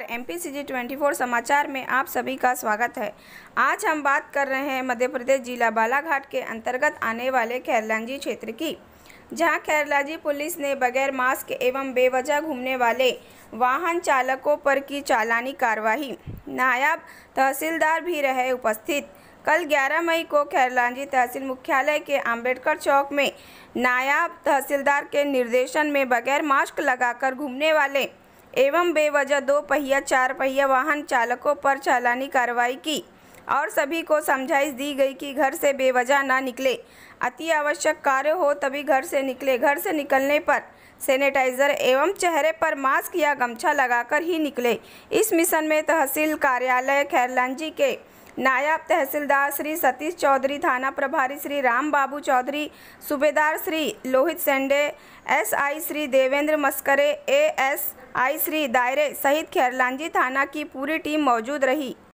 नमस्कार M P C समाचार में आप सभी का स्वागत है आज हम बात कर रहे हैं मध्य प्रदेश जिला बालाघाट के अंतर्गत आने वाले खैरलांजी क्षेत्र की जहां खैरलांजी पुलिस ने बगैर मास्क एवं बेवजह घूमने वाले वाहन चालकों पर की चालानी कार्रवाई नायब तहसीलदार भी रहे उपस्थित कल 11 मई को खैरलांजी तहसील मुख्यालय के अंबेडकर चौक में नायब तहसीलदार के निर्देशन में बगैर मास्क लगाकर घूमने वाले एवं बेवजह दो पहिया चार पहिया वाहन चालकों पर चालानी कार्रवाई की और सभी को समझाइश दी गई कि घर से बेवजह ना निकले अति आवश्यक कार्य हो तभी घर से निकले घर से निकलने पर सैनिटाइजर एवं चेहरे पर मास्क या गमछा लगाकर ही निकले इस मिशन में तहसील कार्यालय खैरलांजी के नायब तहसीलदार श्री सतीश चौधरी थाना प्रभारी श्री राम बाबू चौधरी सूबेदार श्री लोहित सेंडे एसआई श्री देवेंद्र मस्करे एएसआई श्री दायरे सहित खैरलांजी थाना की पूरी टीम मौजूद रही